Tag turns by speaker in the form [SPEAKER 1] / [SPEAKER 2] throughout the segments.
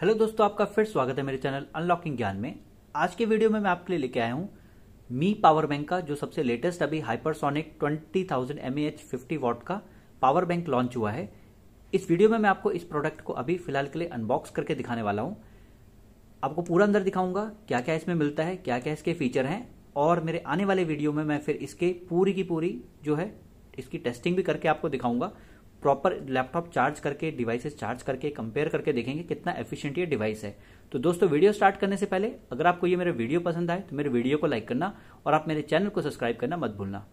[SPEAKER 1] hello दोस्तों आपका फिर स्वागत है मेरे चैनल अनलॉकिंग ज्ञान में आज के वीडियो में मैं आपके लिए लेके आया हूँ मी पावर बैंक का जो सबसे लेटेस्ट अभी हाइपरसोनिक 20,000 थाउजेंड फिफ्टी वॉट का पावर बैंक लॉन्च हुआ है इस वीडियो में मैं आपको इस प्रोडक्ट को अभी फिलहाल के लिए अनबॉक्स करके दिखाने वाला हूँ आपको पूरा अंदर दिखाऊंगा क्या क्या इसमें मिलता है क्या क्या इसके फीचर हैं और मेरे आने वाले वीडियो में मैं फिर इसके पूरी की पूरी जो है इसकी टेस्टिंग भी करके आपको दिखाऊंगा प्रॉपर लैपटॉप चार्ज करके डिवाइसेस चार्ज करके कंपेयर करके देखेंगे कितना एफिशिएंट ये डिवाइस है तो दोस्तों वीडियो स्टार्ट करने से पहले अगर आपको ये मेरा वीडियो पसंद आए तो मेरे वीडियो को लाइक करना और आप मेरे चैनल को सब्सक्राइब करना मत भूलना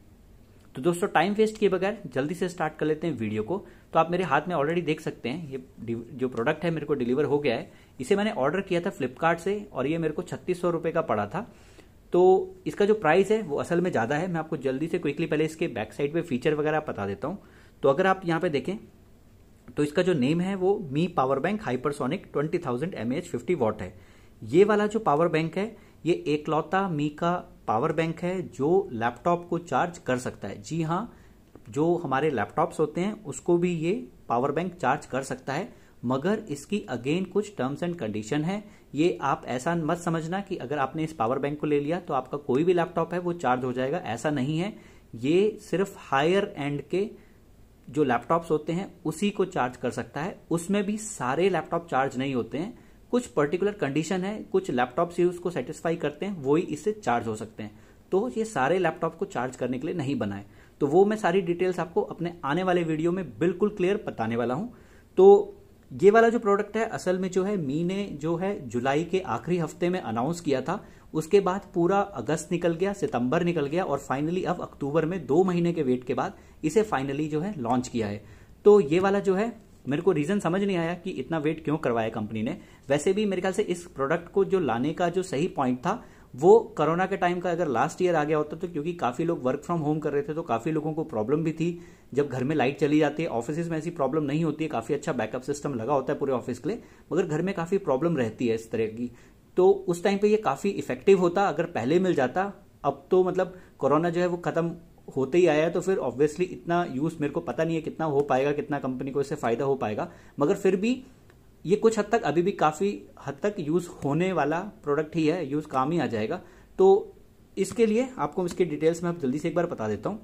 [SPEAKER 1] तो दोस्तों टाइम वेस्ट किए बगैर जल्दी से स्टार्ट कर लेते हैं वीडियो को तो आप मेरे हाथ में ऑलरेडी देख सकते हैं ये जो प्रोडक्ट है मेरे को डिलीवर हो गया है इसे मैंने ऑर्डर किया था फ्लिपकार्ट से और ये मेरे को छत्तीस सौ रुपये का पड़ा था तो इसका जो प्राइस है वो असल में ज़्यादा है मैं आपको जल्दी से क्विकली पहले इसके बैक साइड पे फीचर वगैरह बता देता हूँ तो अगर आप यहाँ पे देखें तो इसका जो नेम है वो Mi power bank hypersonic 20,000 mAh fifty watt है ये वाला जो पावर बैंक है ये एकलौता मी का पावर बैंक है जो लैपटॉप को चार्ज कर सकता है जी हाँ जो हमारे लैपटॉप्स होते हैं उसको भी ये पावर बैंक चार्ज कर सकता है मगर इसकी अगेन कुछ टर्म्स एंड कंडीशन है ये आप ऐसा मत समझना कि अगर आपने इस पावर बैंक को ले लिया तो आपका कोई भी लैपटॉप है वो चार्ज हो जाएगा ऐसा नहीं है ये सिर्फ हायर एंड के जो लैपटॉप्स होते हैं उसी को चार्ज कर सकता है उसमें भी सारे लैपटॉप चार्ज नहीं होते हैं कुछ पर्टिकुलर कंडीशन है कुछ लैपटॉप्स ही उसको सेटिस्फाई करते हैं वो ही इससे चार्ज हो सकते हैं तो ये सारे लैपटॉप को चार्ज करने के लिए नहीं बनाए तो वो मैं सारी डिटेल्स आपको अपने आने वाले वीडियो में बिल्कुल क्लियर बताने वाला हूं तो ये वाला जो प्रोडक्ट है असल में जो है मी ने जो है जुलाई के आखिरी हफ्ते में अनाउंस किया था उसके बाद पूरा अगस्त निकल गया सितंबर निकल गया और फाइनली अब अक्टूबर में दो महीने के वेट के बाद इसे फाइनली जो है लॉन्च किया है तो ये वाला जो है मेरे को रीजन समझ नहीं आया कि इतना वेट क्यों करवाया कंपनी ने वैसे भी मेरे ख्याल से इस प्रोडक्ट को जो लाने का जो सही पॉइंट था वो कोरोना के टाइम का अगर लास्ट ईयर आ गया होता तो क्योंकि काफ़ी लोग वर्क फ्रॉम होम कर रहे थे तो काफ़ी लोगों को प्रॉब्लम भी थी जब घर में लाइट चली जाती है ऑफिस में ऐसी प्रॉब्लम नहीं होती है काफ़ी अच्छा बैकअप सिस्टम लगा होता है पूरे ऑफिस के लिए मगर घर में काफ़ी प्रॉब्लम रहती है इस तरह की तो उस टाइम पे ये काफ़ी इफेक्टिव होता अगर पहले मिल जाता अब तो मतलब कोरोना जो है वो ख़त्म होते ही आया तो फिर ऑब्वियसली इतना यूज़ मेरे को पता नहीं है कितना हो पाएगा कितना कंपनी को इससे फ़ायदा हो पाएगा मगर फिर भी ये कुछ हद तक अभी भी काफ़ी हद तक यूज़ होने वाला प्रोडक्ट ही है यूज़ काम ही आ जाएगा तो इसके लिए आपको इसके डिटेल्स में आप जल्दी से एक बार बता देता हूँ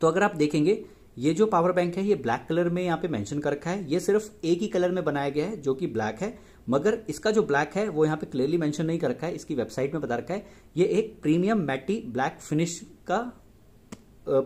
[SPEAKER 1] तो अगर आप देखेंगे ये जो पावर बैंक है ये ब्लैक कलर में यहाँ पे मेंशन कर रखा है ये सिर्फ एक ही कलर में बनाया गया है जो कि ब्लैक है मगर इसका जो ब्लैक है वो यहाँ पे क्लियरली मेंशन नहीं कर रखा है इसकी वेबसाइट में बता रखा है ये एक प्रीमियम मैटी ब्लैक फिनिश का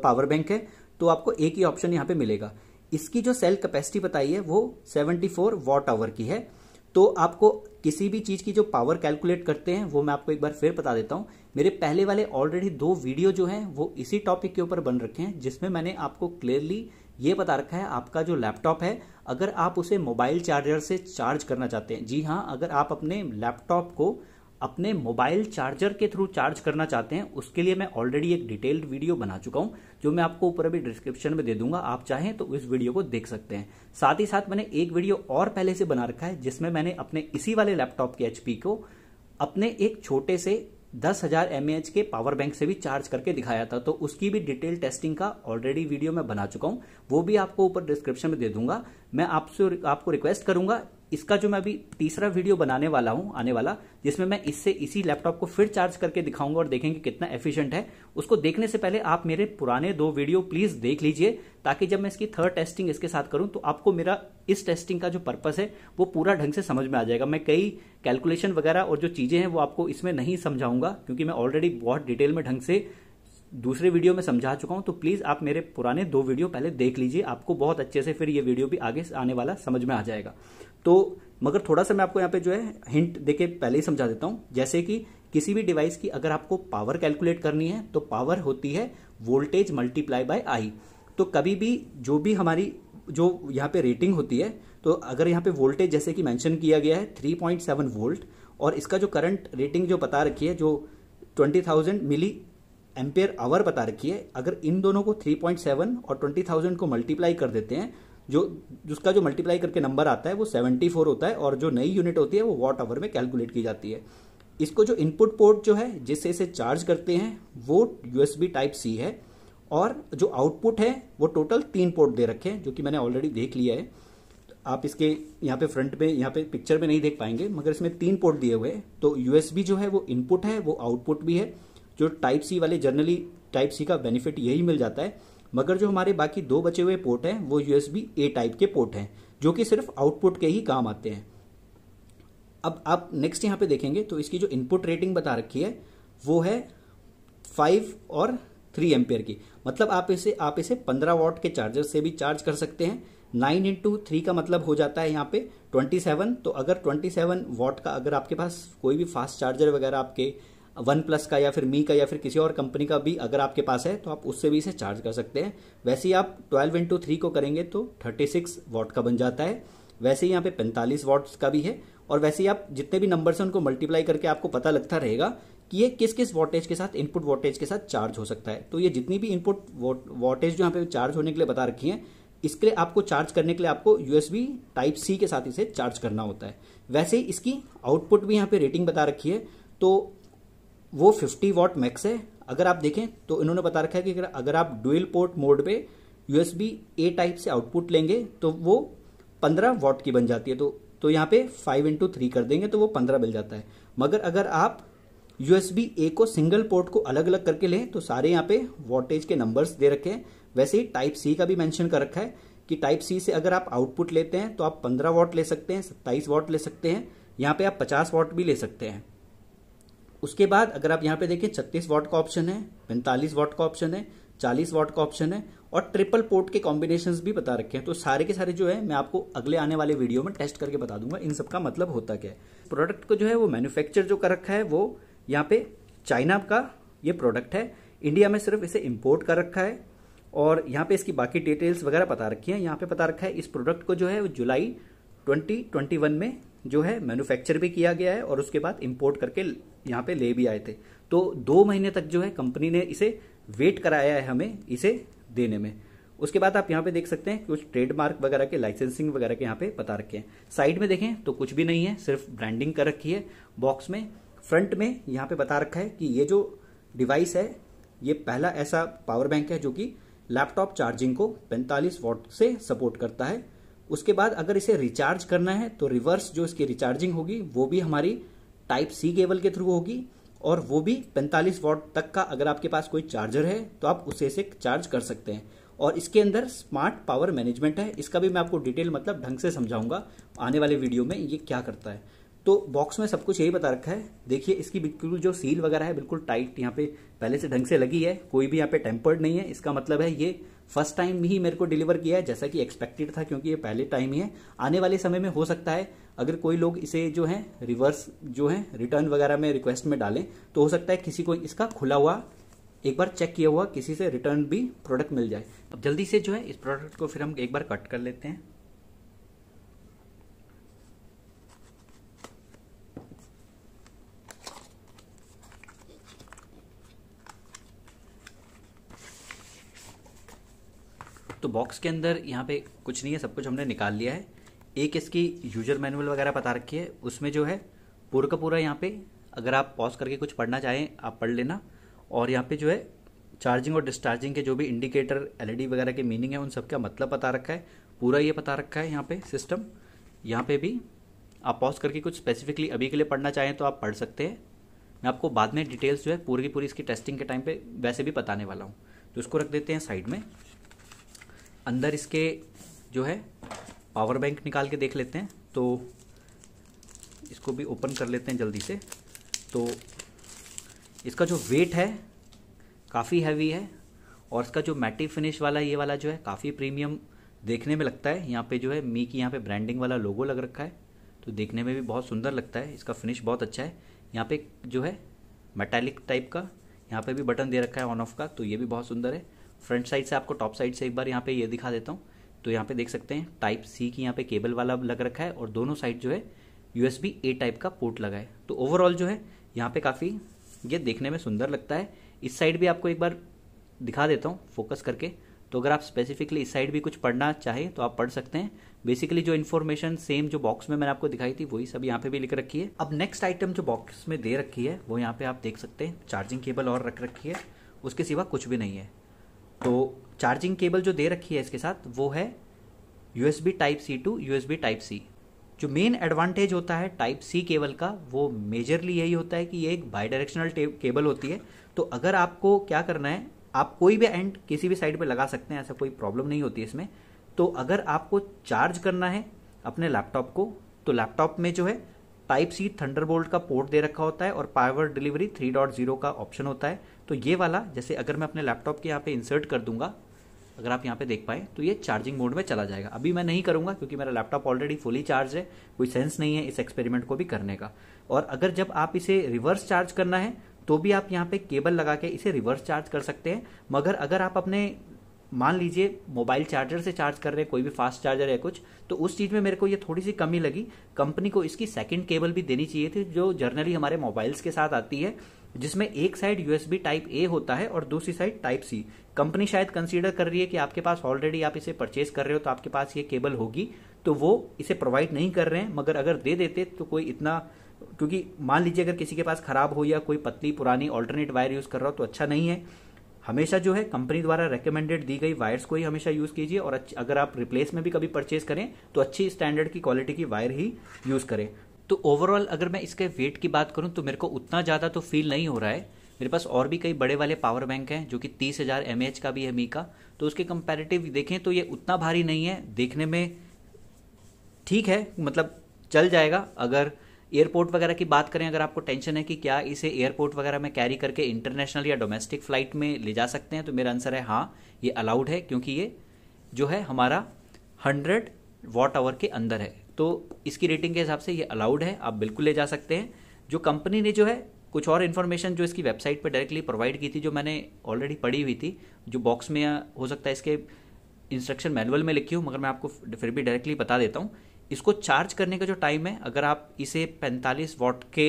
[SPEAKER 1] पावर बैंक है तो आपको एक ही ऑप्शन यहाँ पे मिलेगा इसकी जो सेल कैपेसिटी बताई है वो सेवेंटी वॉट आवर की है तो आपको किसी भी चीज़ की जो पावर कैलकुलेट करते हैं वो मैं आपको एक बार फिर बता देता हूँ मेरे पहले वाले ऑलरेडी दो वीडियो जो हैं वो इसी टॉपिक के ऊपर बन रखे हैं जिसमें मैंने आपको क्लियरली ये बता रखा है आपका जो लैपटॉप है अगर आप उसे मोबाइल चार्जर से चार्ज करना चाहते हैं जी हाँ अगर आप अपने लैपटॉप को अपने मोबाइल चार्जर के थ्रू चार्ज करना चाहते हैं उसके लिए मैं ऑलरेडी एक डिटेल्ड वीडियो बना चुका हूं जो मैं आपको ऊपर अभी डिस्क्रिप्शन में दे दूंगा आप चाहें तो इस वीडियो को देख सकते हैं साथ ही साथ मैंने एक वीडियो और पहले से बना रखा है जिसमें मैंने अपने इसी वाले लैपटॉप के एचपी को अपने एक छोटे से दस हजार एमएएच के पावर बैंक से भी चार्ज करके दिखाया था तो उसकी भी डिटेल टेस्टिंग का ऑलरेडी वीडियो मैं बना चुका हूं वो भी आपको ऊपर डिस्क्रिप्शन में दे दूंगा मैं आपसे आपको रिक्वेस्ट करूंगा इसका जो मैं अभी तीसरा वीडियो बनाने वाला हूं आने वाला जिसमें मैं इससे इसी लैपटॉप को फिर चार्ज करके दिखाऊंगा और देखेंगे कितना एफिशिएंट है उसको देखने से पहले आप मेरे पुराने दो वीडियो प्लीज देख लीजिए ताकि जब मैं इसकी थर्ड टेस्टिंग इसके साथ करूं तो आपको मेरा इस टेस्टिंग का जो पर्पज है वो पूरा ढंग से समझ में आ जाएगा मैं कई कैलकुलेशन वगैरह और जो चीजें हैं वो आपको इसमें नहीं समझाऊंगा क्योंकि मैं ऑलरेडी बहुत डिटेल में ढंग से दूसरे वीडियो में समझा चुका हूं तो प्लीज आप मेरे पुराने दो वीडियो पहले देख लीजिए आपको बहुत अच्छे से फिर ये वीडियो भी आगे आने वाला समझ में आ जाएगा तो मगर थोड़ा सा मैं आपको यहाँ पे जो है हिंट देके पहले ही समझा देता हूँ जैसे कि किसी भी डिवाइस की अगर आपको पावर कैलकुलेट करनी है तो पावर होती है वोल्टेज मल्टीप्लाई बाय आई तो कभी भी जो भी हमारी जो यहाँ पे रेटिंग होती है तो अगर यहाँ पे वोल्टेज जैसे कि मेंशन किया गया है 3.7 वोल्ट और इसका जो करंट रेटिंग जो बता रखी है जो 20,000 मिली एम्पेयर आवर बता रखी है अगर इन दोनों को 3.7 और 20,000 को मल्टीप्लाई कर देते हैं जो जिसका जो मल्टीप्लाई करके नंबर आता है वो 74 होता है और जो नई यूनिट होती है वो वॉट आवर में कैलकुलेट की जाती है इसको जो इनपुट पोर्ट जो है जिससे इसे चार्ज करते हैं वो यूएसबी टाइप सी है और जो आउटपुट है वो टोटल तीन पोर्ट दे रखे हैं जो कि मैंने ऑलरेडी देख लिया है आप इसके यहाँ पे फ्रंट में यहाँ पे पिक्चर में नहीं देख पाएंगे मगर इसमें तीन पोर्ट दिए हुए हैं तो यूएसबी जो है वो इनपुट है वो आउटपुट भी है जो टाइप सी वाले जनरली टाइप सी का बेनिफिट यही मिल जाता है मगर जो हमारे बाकी दो बचे हुए पोर्ट हैं वो यूएसबी ए टाइप के पोर्ट हैं जो कि सिर्फ आउटपुट के ही काम आते हैं अब आप नेक्स्ट यहाँ पे देखेंगे तो इसकी जो इनपुट रेटिंग बता रखी है वो है फाइव और थ्री एम्पेयर की मतलब आप इसे आप इसे पंद्रह वॉट के चार्जर से भी चार्ज कर सकते हैं नाइन इंटू थ्री का मतलब हो जाता है यहाँ पे ट्वेंटी सेवन तो अगर ट्वेंटी सेवन वॉट का अगर आपके पास कोई भी फास्ट चार्जर वगैरह आपके वन प्लस का या फिर मी का या फिर किसी और कंपनी का भी अगर आपके पास है तो आप उससे भी इसे चार्ज कर सकते हैं वैसे ही आप ट्वेल्व इंटू थ्री को करेंगे तो थर्टी सिक्स वॉट का बन जाता है वैसे ही यहाँ पे पैंतालीस वॉट का भी है और वैसे ही आप जितने भी नंबर हैं उनको मल्टीप्लाई करके आपको पता लगता रहेगा कि ये किस किस वोल्टेज के साथ इनपुट वोल्टेज के साथ चार्ज हो सकता है तो ये जितनी भी इनपुट वोल्टेज जो यहाँ पे चार्ज होने के लिए बता रखी है इसके लिए आपको चार्ज करने के लिए आपको यूएसबी टाइप सी के साथ इसे चार्ज करना होता है वैसे ही इसकी आउटपुट भी यहाँ पे रेटिंग बता रखी है तो वो 50 वॉट मैक्स है अगर आप देखें तो इन्होंने बता रखा है कि अगर आप डुअल पोर्ट मोड पे यूएसबी ए टाइप से आउटपुट लेंगे तो वो 15 वॉट की बन जाती है तो तो यहाँ पे 5 इंटू थ्री कर देंगे तो वो 15 मिल जाता है मगर अगर आप यूएसबी ए को सिंगल पोर्ट को अलग अलग करके लें तो सारे यहाँ पे वोटेज के नंबर्स दे रखे हैं वैसे ही टाइप सी का भी मैंशन कर रखा है कि टाइप सी से अगर आप आउटपुट लेते हैं तो आप पंद्रह वॉट ले सकते हैं सत्ताईस वॉट ले सकते हैं यहाँ पे आप पचास वॉट भी ले सकते हैं उसके बाद अगर आप यहाँ पे देखें 36 वॉट का ऑप्शन है पैंतालीस वॉट का ऑप्शन है 40 वॉट का ऑप्शन है और ट्रिपल पोर्ट के कॉम्बिनेशन भी बता रखे हैं तो सारे के सारे जो है मैं आपको अगले आने वाले वीडियो में टेस्ट करके बता दूंगा इन सबका मतलब होता क्या है प्रोडक्ट को जो है वो मैन्युफैक्चर जो कर रखा है वो यहाँ पे चाइना का ये प्रोडक्ट है इंडिया में सिर्फ इसे इम्पोर्ट कर रखा है और यहाँ पे इसकी बाकी डिटेल्स वगैरह बता रखी हैं यहाँ पे बता रखा है इस प्रोडक्ट को जो है वो जुलाई 2021 में जो है मैन्युफैक्चर भी किया गया है और उसके बाद इम्पोर्ट करके यहाँ पे ले भी आए थे तो दो महीने तक जो है कंपनी ने इसे वेट कराया है हमें इसे देने में उसके बाद आप यहाँ पे देख सकते हैं कुछ ट्रेडमार्क वगैरह के लाइसेंसिंग वगैरह के यहाँ पे बता रखे हैं साइड में देखें तो कुछ भी नहीं है सिर्फ ब्रांडिंग कर रखी है बॉक्स में फ्रंट में यहाँ पे बता रखा है कि ये जो डिवाइस है ये पहला ऐसा पावर बैंक है जो कि लैपटॉप चार्जिंग को 45 वॉट से सपोर्ट करता है उसके बाद अगर इसे रिचार्ज करना है तो रिवर्स जो इसकी रिचार्जिंग होगी वो भी हमारी टाइप सी केबल के थ्रू होगी और वो भी 45 वॉट तक का अगर आपके पास कोई चार्जर है तो आप उसे से चार्ज कर सकते हैं और इसके अंदर स्मार्ट पावर मैनेजमेंट है इसका भी मैं आपको डिटेल मतलब ढंग से समझाऊंगा आने वाले वीडियो में ये क्या करता है तो बॉक्स में सब कुछ यही बता रखा है देखिए इसकी बिल्कुल जो सील वगैरह है बिल्कुल टाइट यहाँ पे पहले से ढंग से लगी है कोई भी यहाँ पे टेम्पर्ड नहीं है इसका मतलब है ये फर्स्ट टाइम ही मेरे को डिलीवर किया है जैसा कि एक्सपेक्टेड था क्योंकि ये पहले टाइम ही है आने वाले समय में हो सकता है अगर कोई लोग इसे जो है रिवर्स जो है रिटर्न वगैरह में रिक्वेस्ट में डालें तो हो सकता है किसी को इसका खुला हुआ एक बार चेक किया हुआ किसी से रिटर्न भी प्रोडक्ट मिल जाए अब जल्दी से जो है इस प्रोडक्ट को फिर हम एक बार कट कर लेते हैं बॉक्स के अंदर यहाँ पे कुछ नहीं है सब कुछ हमने निकाल लिया है एक इसकी यूजर मैनुअल वगैरह बता रखी है उसमें जो है पूरा का पूरा यहाँ पे अगर आप पॉज करके कुछ पढ़ना चाहें आप पढ़ लेना और यहाँ पे जो है चार्जिंग और डिस्चार्जिंग के जो भी इंडिकेटर एलईडी e वगैरह के मीनिंग है उन सब का मतलब बता रखा है पूरा ये बता रखा है यहाँ पे सिस्टम यहाँ पे भी आप पॉज करके कुछ स्पेसिफिकली अभी के लिए पढ़ना चाहें तो आप पढ़ सकते हैं मैं आपको बाद में डिटेल्स जो है पूरी की पूरी इसकी टेस्टिंग के टाइम पे वैसे भी बताने वाला हूँ तो इसको रख देते हैं साइड में अंदर इसके जो है पावर बैंक निकाल के देख लेते हैं तो इसको भी ओपन कर लेते हैं जल्दी से तो इसका जो वेट है काफ़ी हैवी है और इसका जो मैटिव फिनिश वाला ये वाला जो है काफ़ी प्रीमियम देखने में लगता है यहाँ पे जो है मी की यहाँ पे ब्रांडिंग वाला लोगो लग रखा है तो देखने में भी बहुत सुंदर लगता है इसका फिनिश बहुत अच्छा है यहाँ पे जो है मेटालिक टाइप का यहाँ पे भी बटन दे रखा है ऑन ऑफ का तो ये भी बहुत सुंदर है फ्रंट साइड से आपको टॉप साइड से एक बार यहाँ पे ये दिखा देता हूँ तो यहाँ पे देख सकते हैं टाइप सी की यहाँ पे केबल वाला लग रखा है और दोनों साइड जो है यूएसबी ए टाइप का पोर्ट लगा है तो ओवरऑल जो है यहाँ पे काफ़ी ये देखने में सुंदर लगता है इस साइड भी आपको एक बार दिखा देता हूँ फोकस करके तो अगर आप स्पेसिफिकली इस साइड भी कुछ पढ़ना चाहें तो आप पढ़ सकते हैं बेसिकली जो इन्फॉर्मेशन सेम जो बॉक्स में मैंने आपको दिखाई थी वही सब यहाँ पे भी लिख रखी है अब नेक्स्ट आइटम जो बॉक्स में दे रखी है वो यहाँ पे आप देख सकते हैं चार्जिंग केबल और रख रखी है उसके सिवा कुछ भी नहीं है तो चार्जिंग केबल जो दे रखी है इसके साथ वो है U S B type C to U S B type C जो मेन एडवांटेज होता है टाइप सी केबल का वो मेजरली यही होता है कि ये एक बाई डायरेक्शनल केबल होती है तो अगर आपको क्या करना है आप कोई भी एंड किसी भी साइड पे लगा सकते हैं ऐसा कोई प्रॉब्लम नहीं होती इसमें तो अगर आपको चार्ज करना है अपने लैपटॉप को तो लैपटॉप में जो है टाइप सी थंडरबोल्ट का पोर्ट दे रखा होता है और पावर डिलीवरी 3.0 का ऑप्शन होता है तो ये वाला जैसे अगर मैं अपने लैपटॉप के यहाँ पे इंसर्ट कर दूंगा अगर आप यहाँ पे देख पाए तो ये चार्जिंग मोड में चला जाएगा अभी मैं नहीं करूँगा क्योंकि मेरा लैपटॉप ऑलरेडी फुली चार्ज है कोई सेंस नहीं है इस एक्सपेरिमेंट को भी करने का और अगर जब आप इसे रिवर्स चार्ज करना है तो भी आप यहाँ पे केबल लगा के इसे रिवर्स चार्ज कर सकते हैं मगर अगर आप अपने मान लीजिए मोबाइल चार्जर से चार्ज कर रहे हैं कोई भी फास्ट चार्जर है कुछ तो उस चीज़ में मेरे को ये थोड़ी सी कमी लगी कंपनी को इसकी सेकंड केबल भी देनी चाहिए थी जो जर्नली हमारे मोबाइल्स के साथ आती है जिसमें एक साइड यूएसबी टाइप ए होता है और दूसरी साइड टाइप सी कंपनी शायद कंसीडर कर रही है कि आपके पास ऑलरेडी आप इसे परचेज कर रहे हो तो आपके पास ये केबल होगी तो वो इसे प्रोवाइड नहीं कर रहे हैं मगर अगर दे देते तो कोई इतना क्योंकि मान लीजिए अगर किसी के पास खराब हो या कोई पतली पुरानी ऑल्टरनेट वायर यूज कर रहा हो तो अच्छा नहीं है हमेशा जो है कंपनी द्वारा रेकमेंडेड दी गई वायर्स को ही हमेशा यूज कीजिए और अगर आप रिप्लेस में भी कभी परचेज करें तो अच्छी स्टैंडर्ड की क्वालिटी की वायर ही यूज करें तो ओवरऑल अगर मैं इसके वेट की बात करूँ तो मेरे को उतना ज़्यादा तो फील नहीं हो रहा है मेरे पास और भी कई बड़े वाले पावर बैंक हैं जो कि तीस हज़ार एम का भी है मी का तो उसके कंपेरेटिव देखें तो ये उतना भारी नहीं है देखने में ठीक है मतलब चल जाएगा अगर एयरपोर्ट वगैरह की बात करें अगर आपको टेंशन है कि क्या इसे एयरपोर्ट वगैरह में कैरी करके इंटरनेशनल या डोमेस्टिक फ़्लाइट में ले जा सकते हैं तो मेरा आंसर है हाँ ये अलाउड है क्योंकि ये जो है हमारा हंड्रेड वॉट आवर के अंदर है तो इसकी रेटिंग के हिसाब से ये अलाउड है आप बिल्कुल ले जा सकते हैं जो कंपनी ने जो है कुछ और इन्फॉर्मेशन जो इसकी वेबसाइट पर डायरेक्टली प्रोवाइड की थी जो मैंने ऑलरेडी पढ़ी हुई थी जो बॉक्स में हो सकता है इसके इंस्ट्रक्शन मैनुअल में लिखी हो मगर मैं आपको फिर भी डायरेक्टली बता देता हूँ इसको चार्ज करने का जो टाइम है अगर आप इसे 45 वॉट के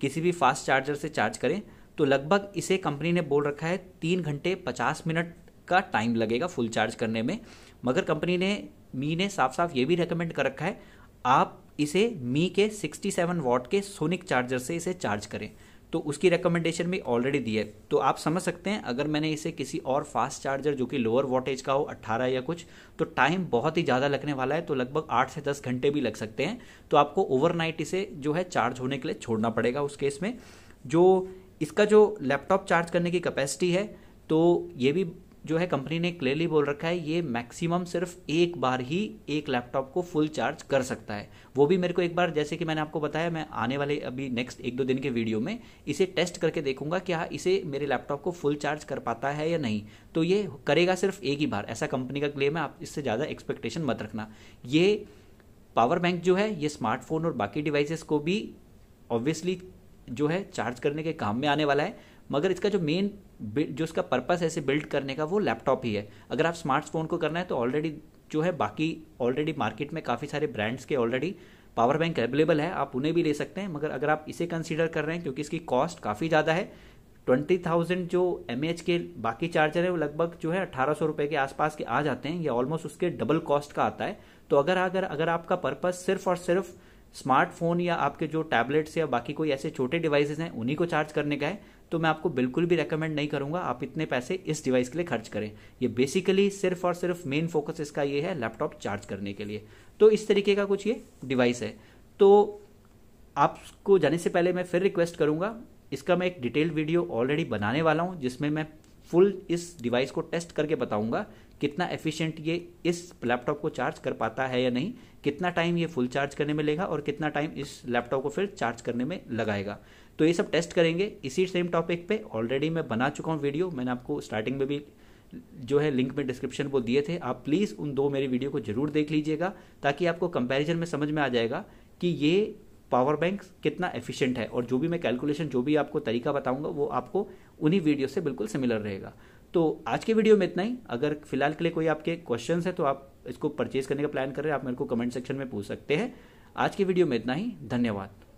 [SPEAKER 1] किसी भी फास्ट चार्जर से चार्ज करें तो लगभग इसे कंपनी ने बोल रखा है तीन घंटे पचास मिनट का टाइम लगेगा फुल चार्ज करने में मगर कंपनी ने मी ने साफ साफ ये भी रिकमेंड कर रखा है आप इसे मी के 67 वॉट के सोनिक चार्जर से इसे चार्ज करें तो उसकी रिकमेंडेशन भी ऑलरेडी दी है तो आप समझ सकते हैं अगर मैंने इसे किसी और फास्ट चार्जर जो कि लोअर वोल्टेज का हो 18 या कुछ तो टाइम बहुत ही ज़्यादा लगने वाला है तो लगभग 8 से 10 घंटे भी लग सकते हैं तो आपको ओवरनाइट इसे जो है चार्ज होने के लिए छोड़ना पड़ेगा उस केस में जो इसका जो लैपटॉप चार्ज करने की कैपेसिटी है तो ये भी जो है कंपनी ने क्लियरली बोल रखा है ये मैक्सिमम सिर्फ एक बार ही एक लैपटॉप को फुल चार्ज कर सकता है वो भी मेरे को एक बार जैसे कि मैंने आपको बताया मैं आने वाले अभी नेक्स्ट एक दो दिन के वीडियो में इसे टेस्ट करके देखूंगा क्या हाँ, इसे मेरे लैपटॉप को फुल चार्ज कर पाता है या नहीं तो ये करेगा सिर्फ एक ही बार ऐसा कंपनी का क्लेम है आप इससे ज़्यादा एक्सपेक्टेशन मत रखना ये पावर बैंक जो है ये स्मार्टफोन और बाकी डिवाइसेस को भी ऑब्वियसली जो है चार्ज करने के काम में आने वाला है मगर इसका जो मेन जो इसका पर्पस है इसे बिल्ड करने का वो लैपटॉप ही है अगर आप स्मार्टफोन को करना है तो ऑलरेडी जो है बाकी ऑलरेडी मार्केट में काफ़ी सारे ब्रांड्स के ऑलरेडी पावर बैंक अवेलेबल है आप उन्हें भी ले सकते हैं मगर अगर आप इसे कंसिडर कर रहे हैं क्योंकि इसकी कॉस्ट काफ़ी ज़्यादा है ट्वेंटी थाउजेंड जो एम के बाकी चार्जर है वो लगभग जो है अठारह सौ रुपये के आसपास के आ जाते हैं या ऑलमोस्ट उसके डबल कॉस्ट का आता है तो अगर अगर अगर आपका पर्पज़ सिर्फ और सिर्फ स्मार्टफोन या आपके जो टैबलेट्स या बाकी कोई ऐसे छोटे डिवाइसेज हैं उन्हीं को चार्ज करने का है तो मैं आपको बिल्कुल भी रेकमेंड नहीं करूंगा आप इतने पैसे इस डिवाइस के लिए खर्च करें ये बेसिकली सिर्फ और सिर्फ मेन फोकस इसका ये है लैपटॉप चार्ज करने के लिए तो इस तरीके का कुछ ये डिवाइस है तो आपको जाने से पहले मैं फिर रिक्वेस्ट करूंगा इसका मैं एक डिटेल्ड वीडियो ऑलरेडी बनाने वाला हूं जिसमें मैं फुल इस डिवाइस को टेस्ट करके बताऊंगा कितना एफिशिएंट ये इस लैपटॉप को चार्ज कर पाता है या नहीं कितना टाइम ये फुल चार्ज करने में लेगा और कितना टाइम इस लैपटॉप को फिर चार्ज करने में लगाएगा तो ये सब टेस्ट करेंगे इसी सेम टॉपिक पे ऑलरेडी मैं बना चुका हूँ वीडियो मैंने आपको स्टार्टिंग में भी जो है लिंक में डिस्क्रिप्शन वो दिए थे आप प्लीज़ उन दो मेरे वीडियो को जरूर देख लीजिएगा ताकि आपको कंपैरिजन में समझ में आ जाएगा कि ये पावर बैंक कितना एफिशिएंट है और जो भी मैं कैलकुलेशन जो भी आपको तरीका बताऊंगा वो आपको उन्हीं वीडियो से बिल्कुल सिमिलर रहेगा तो आज के वीडियो में इतना ही अगर फिलहाल के लिए कोई आपके क्वेश्चन है तो आप इसको परचेज करने का प्लान कर रहे हैं आप मेरे को कमेंट सेक्शन में पूछ सकते हैं आज के वीडियो में इतना ही धन्यवाद